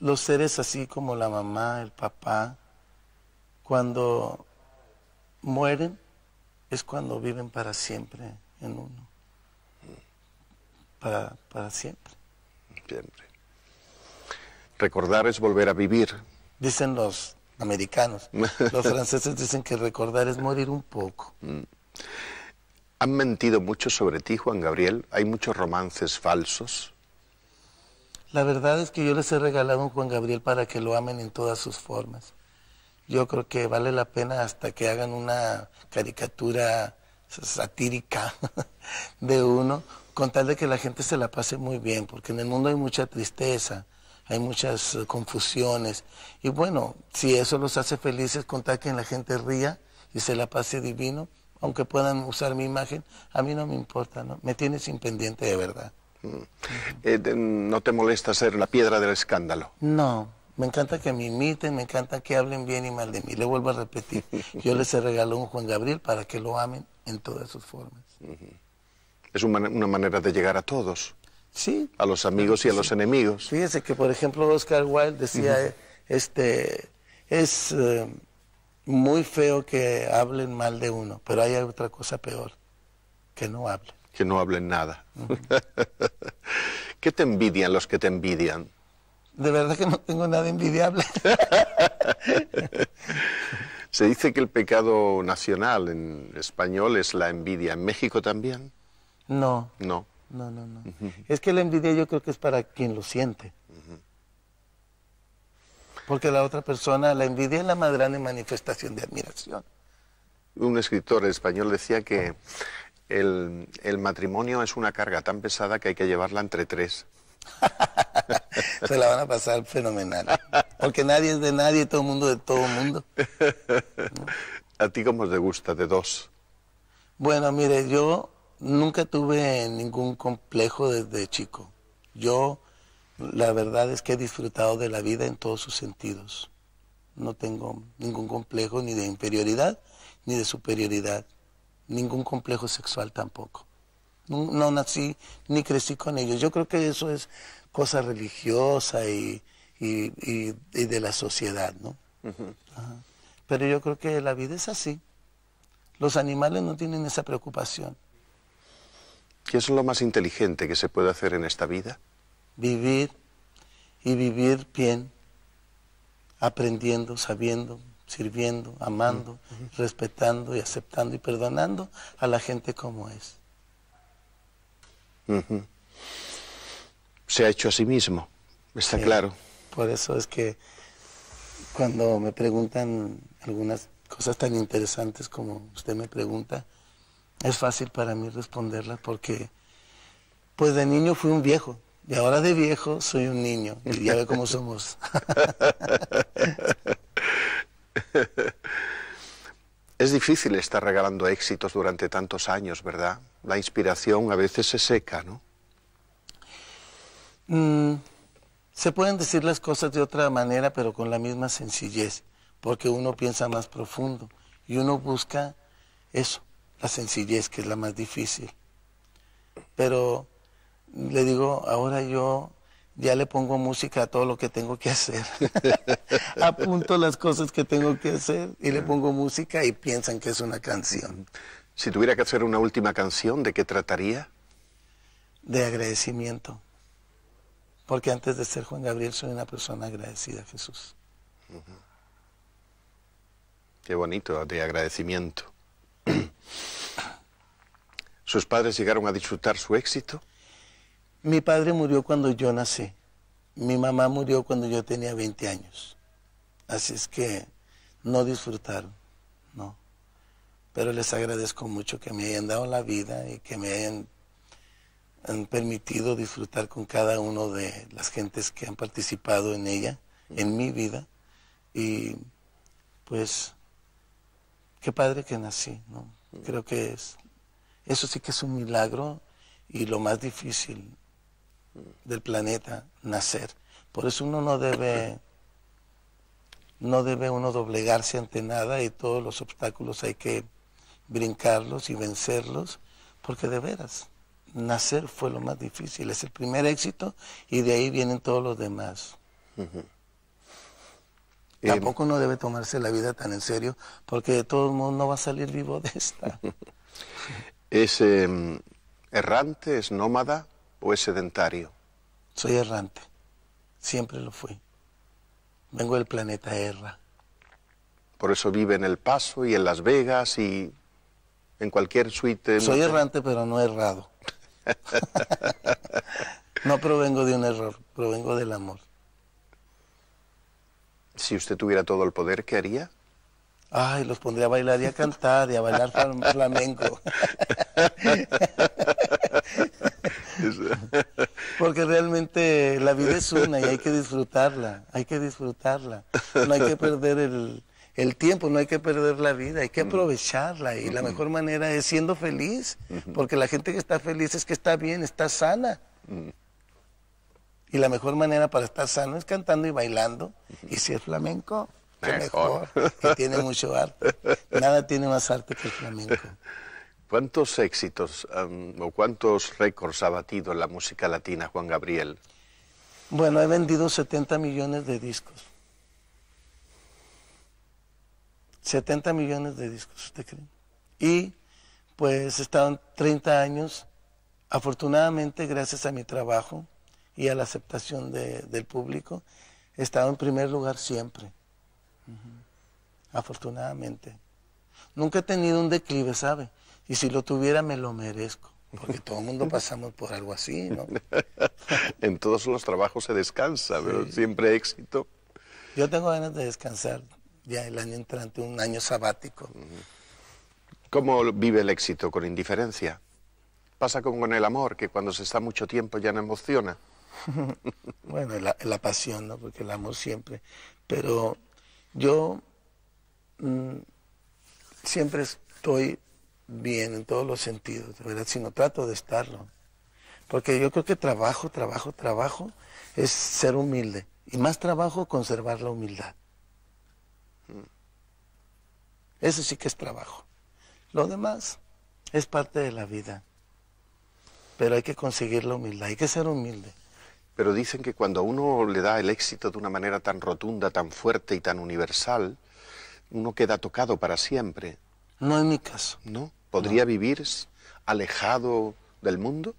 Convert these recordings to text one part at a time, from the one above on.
los seres así como la mamá, el papá, cuando mueren es cuando viven para siempre en uno. Para, para siempre. Siempre. Recordar es volver a vivir. Dicen los americanos. los franceses dicen que recordar es morir un poco. Mm. ¿Han mentido mucho sobre ti, Juan Gabriel? ¿Hay muchos romances falsos? La verdad es que yo les he regalado un Juan Gabriel para que lo amen en todas sus formas. Yo creo que vale la pena hasta que hagan una caricatura satírica de uno, con tal de que la gente se la pase muy bien, porque en el mundo hay mucha tristeza, hay muchas eh, confusiones. Y bueno, si eso los hace felices, con tal que la gente ría y se la pase divino, aunque puedan usar mi imagen, a mí no me importa, ¿no? Me tienes sin pendiente de verdad. Eh, ¿No te molesta ser la piedra del escándalo? No, me encanta que me imiten, me encanta que hablen bien y mal de mí. Le vuelvo a repetir, yo les he regalado un Juan Gabriel para que lo amen en todas sus formas. Es una manera de llegar a todos. Sí. A los amigos y a los enemigos. Fíjese que, por ejemplo, Oscar Wilde decía, este, es eh, muy feo que hablen mal de uno, pero hay otra cosa peor, que no hablen que no hablen nada. ¿Qué te envidian los que te envidian? De verdad que no tengo nada envidiable. Se dice que el pecado nacional en español es la envidia. ¿En México también? No. No. No, no, no. Es que la envidia yo creo que es para quien lo siente. Porque la otra persona, la envidia es la más grande manifestación de admiración. Un escritor español decía que el, matrimonio es una carga tan pesada que hay que llevarla entre tres. Se la van a pasar fenomenal. Porque nadie es de nadie, todo el mundo de todo el mundo. ¿A ti cómo te gusta de dos? Bueno, mire, yo nunca tuve ningún complejo desde chico. Yo, la verdad es que he disfrutado de la vida en todos sus sentidos. No tengo ningún complejo ni de inferioridad ni de superioridad ningún complejo sexual tampoco. No, nací ni crecí con ellos. Yo creo que eso es cosa religiosa y, de la sociedad, ¿no? Pero yo creo que la vida es así. Los animales no tienen esa preocupación. ¿Qué es lo más inteligente que se puede hacer en esta vida? Vivir y vivir bien, aprendiendo, sabiendo, sirviendo, amando, respetando y aceptando y perdonando a la gente como es. Se ha hecho a sí mismo, está claro. Por eso es que cuando me preguntan algunas cosas tan interesantes como usted me pregunta, es fácil para mí responderlas porque pues de niño fui un viejo y ahora de viejo soy un niño y ya ve cómo somos. es difícil estar regalando éxitos durante tantos años, ¿verdad? La inspiración a veces se seca, ¿no? Mm, se pueden decir las cosas de otra manera, pero con la misma sencillez, porque uno piensa más profundo y uno busca eso, la sencillez, que es la más difícil. Pero le digo, ahora yo ya le pongo música a todo lo que tengo que hacer. Apunto las cosas que tengo que hacer y le ah. pongo música y piensan que es una canción. Si tuviera que hacer una última canción, ¿de qué trataría? De agradecimiento. Porque antes de ser Juan Gabriel soy una persona agradecida a Jesús. Qué bonito, de agradecimiento. ¿Sus padres llegaron a disfrutar su éxito? Mi padre murió cuando yo nací. Mi mamá murió cuando yo tenía 20 años. Así es que no disfrutaron, ¿no? Pero les agradezco mucho que me hayan dado la vida y que me hayan permitido disfrutar con cada uno de las gentes que han participado en ella, en mi vida. Y pues, qué padre que nací, ¿no? Mm. Creo que es, eso sí que es un milagro y lo más difícil del planeta nacer. Por eso uno no debe, no debe uno doblegarse ante nada y todos los obstáculos hay que brincarlos y vencerlos, porque de veras, nacer fue lo más difícil, es el primer éxito y de ahí vienen todos los demás. Tampoco em. uno debe tomarse la vida tan en serio, porque de todos modos no va a salir vivo de esta. ¿Es em, errante, es nómada? o es sedentario? Soy errante, siempre lo fui. Vengo del planeta Erra. Por eso vive en El Paso y en Las Vegas y en cualquier suite. Soy errante, pero no errado. no provengo de un error, provengo del amor. Si usted tuviera todo el poder, ¿qué haría? Ay, los pondría a bailar y a cantar y a bailar flamenco. Porque realmente la vida es una y hay que disfrutarla, hay que disfrutarla. No hay que perder el, el tiempo, no hay que perder la vida, hay que mm. aprovecharla y la mejor manera es siendo feliz, porque la gente que está feliz es que está bien, está sana. Mm. Y la mejor manera para estar sano es cantando y bailando. Y si es flamenco, mejor. mejor, que tiene mucho arte. Nada tiene más arte que el flamenco. ¿Cuántos éxitos o cuántos récords ha batido la música latina Juan Gabriel? Bueno, he vendido 70 millones de discos. 70 millones de discos, ¿usted cree? Y pues he estado 30 años, afortunadamente gracias a mi trabajo y a la aceptación del público, he estado en primer lugar siempre, afortunadamente. Nunca he tenido un declive, ¿sabe? Y si lo tuviera, me lo merezco. Porque todo el mundo pasamos por algo así, ¿no? en todos los trabajos se descansa, pero siempre éxito. Yo tengo ganas de descansar ya el año entrante, un año sabático. ¿Cómo vive el éxito? ¿Con indiferencia? Pasa como con el amor, que cuando se está mucho tiempo ya no emociona. bueno, la, pasión, ¿no? Porque el amor siempre. Pero yo mm, siempre estoy bien en todos los sentidos, de verdad, sino trato de estarlo. Porque yo creo que trabajo, trabajo, trabajo es ser humilde. Y más trabajo conservar la humildad. Mm. Eso sí que es trabajo. Lo demás es parte de la vida. Pero hay que conseguir la humildad, hay que ser humilde. Pero dicen que cuando a uno le da el éxito de una manera tan rotunda, tan fuerte y tan universal, uno queda tocado para siempre. No es mi caso. No. ¿Podría vivir alejado del mundo?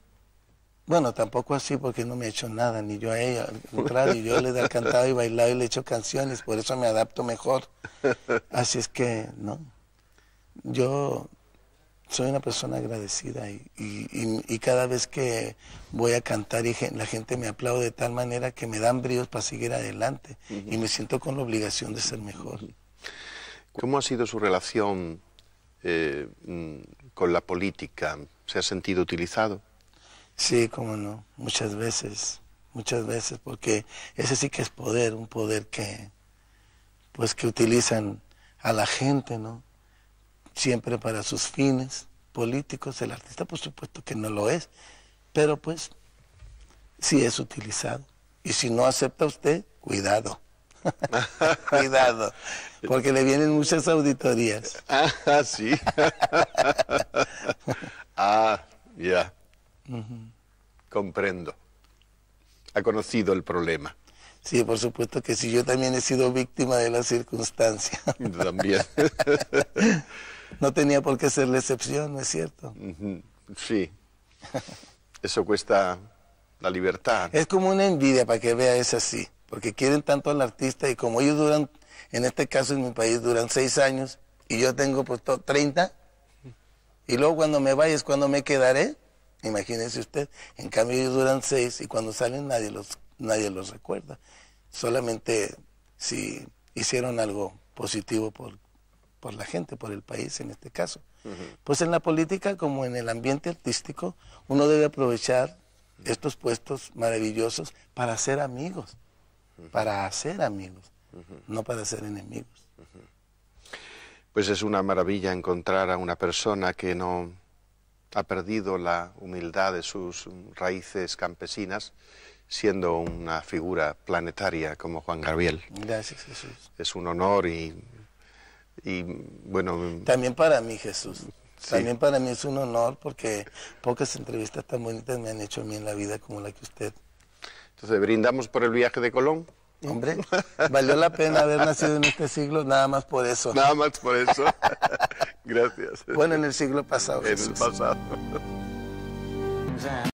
Bueno, tampoco así porque no me he hecho nada, ni yo a ella. Al contrario, yo le he cantado y bailado y le he hecho canciones, por eso me adapto mejor. Así es que, no. Yo soy una persona agradecida y, cada vez que voy a cantar y la gente me aplaude de tal manera que me dan bríos para seguir adelante y me siento con la obligación de ser mejor. ¿Cómo ha sido su relación eh, mm, con la política? ¿Se ha sentido utilizado? Sí, como no, muchas veces, muchas veces, porque ese sí que es poder, un poder que, pues que utilizan a la gente, ¿no? Siempre para sus fines políticos, el artista por supuesto que no lo es, pero pues sí es utilizado. Y si no acepta usted, cuidado. Cuidado, porque le vienen muchas auditorías. Ah, sí. ah, ya. Comprendo. Ha conocido el problema. Sí, por supuesto que sí. Yo también he sido víctima de la circunstancia. también. no tenía por qué ser la excepción, ¿no es cierto? Sí. Eso cuesta la libertad. Es como una envidia para que vea, es así porque quieren tanto al artista y como ellos duran, en este caso en mi país duran seis años y yo tengo pues 30, y luego cuando me vaya es cuando me quedaré, imagínese usted, en cambio ellos duran seis y cuando salen nadie los, nadie los recuerda, solamente si hicieron algo positivo por, por la gente, por el país en este caso. Pues en la política como en el ambiente artístico, uno debe aprovechar estos puestos maravillosos para ser amigos para hacer amigos, no para ser enemigos. Pues es una maravilla encontrar a una persona que no ha perdido la humildad de sus raíces campesinas, siendo una figura planetaria como Juan Gabriel. Gracias, Jesús. Es un honor y, bueno... También para mí, Jesús. También para mí es un honor porque pocas entrevistas tan bonitas me han hecho a mí en la vida como la que usted entonces, brindamos por el viaje de Colón. Hombre, valió la pena haber nacido en este siglo nada más por eso. Nada más por eso. Gracias. Bueno, en el siglo pasado. En el pasado.